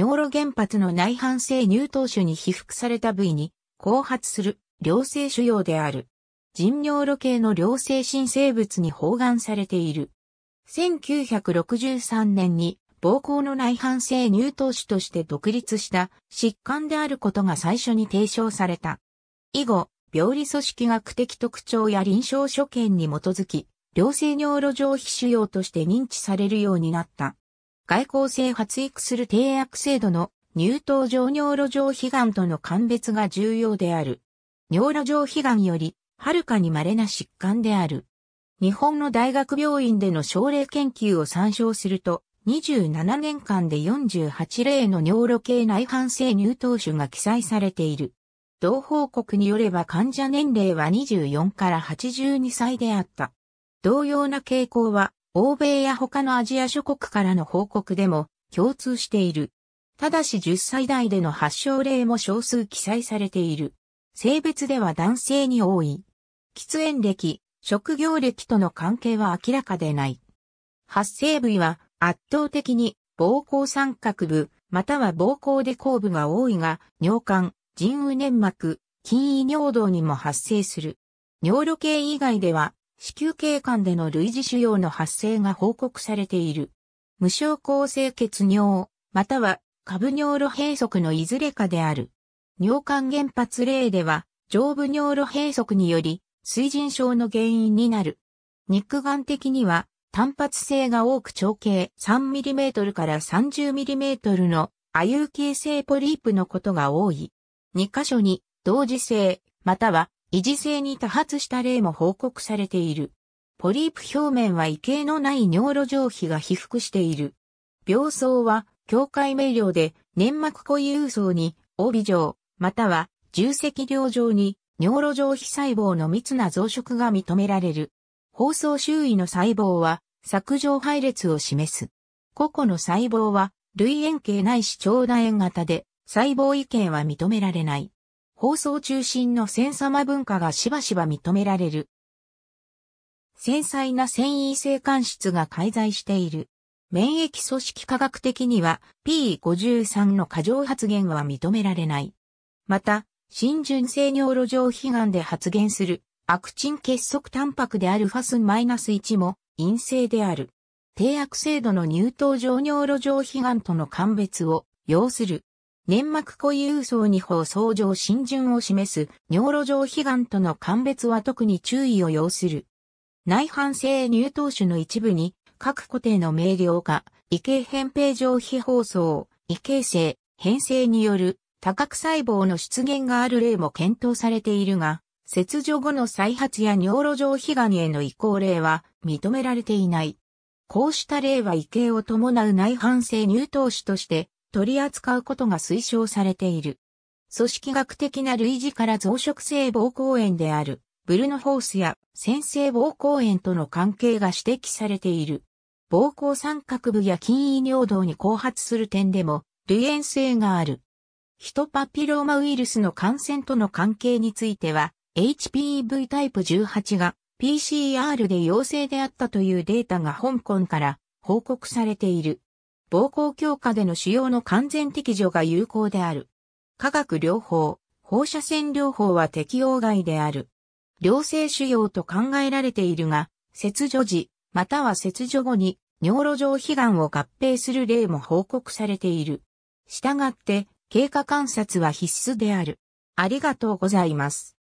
尿路原発の内反性乳頭腫に被覆された部位に後発する良性腫瘍である。腎尿路系の良性新生物に包含されている。1963年に膀胱の内反性乳頭腫として独立した疾患であることが最初に提唱された。以後、病理組織学的特徴や臨床所見に基づき、良性尿路上皮腫瘍として認知されるようになった。外交性発育する定約制度の乳頭上尿路上皮がんとの鑑別が重要である。尿路上皮がんより、はるかに稀な疾患である。日本の大学病院での症例研究を参照すると、27年間で48例の尿路系内反性乳頭腫が記載されている。同報告によれば患者年齢は24から82歳であった。同様な傾向は欧米や他のアジア諸国からの報告でも共通している。ただし10歳代での発症例も少数記載されている。性別では男性に多い。喫煙歴、職業歴との関係は明らかでない。発生部位は圧倒的に膀胱三角部、または膀胱で後部が多いが、尿管、腎雨粘膜、筋胃尿道にも発生する。尿路系以外では子宮頸管での類似腫瘍の発生が報告されている。無症候性血尿、または、下部尿路閉塞のいずれかである。尿管原発例では、上部尿路閉塞により、水腎症の原因になる。肉眼的には、単発性が多く長径 3mm から 30mm の亜有形性ポリープのことが多い。2箇所に同時性、または維持性に多発した例も報告されている。ポリープ表面は異形のない尿路上皮が被覆している。病巣は境界明瞭で粘膜固有層に帯状、または重積量状に尿路上皮細胞の密な増殖が認められる。包装周囲の細胞は削状配列を示す。個々の細胞は類円形ないし長楕円型で細胞異形は認められない。放送中心の戦様文化がしばしば認められる。繊細な繊維性間質が介在している。免疫組織科学的には P53 の過剰発現は認められない。また、浸潤性尿路上皮がんで発現するアクチン結束タンパクであるファスン -1 も陰性である。低悪制度の乳頭状尿路上皮がんとの鑑別を要する。粘膜固有層に放送上浸潤を示す尿路上皮がんとの鑑別は特に注意を要する。内反性乳頭腫の一部に各固定の明瞭化、異形扁平上皮包装、異形性、変性による多角細胞の出現がある例も検討されているが、切除後の再発や尿路上皮がんへの移行例は認められていない。こうした例は異形を伴う内反性乳頭腫として取り扱うことが推奨されている。組織学的な類似から増殖性膀胱炎である、ブルノホースや先性膀胱炎との関係が指摘されている。膀胱三角部や筋胃尿道に後発する点でも、類縁性がある。ヒトパピローマウイルスの感染との関係については、HPV タイプ18が PCR で陽性であったというデータが香港から報告されている。膀胱強化での腫瘍の完全適除が有効である。化学療法、放射線療法は適用外である。良性腫瘍と考えられているが、切除時、または切除後に尿路上皮がを合併する例も報告されている。したがって、経過観察は必須である。ありがとうございます。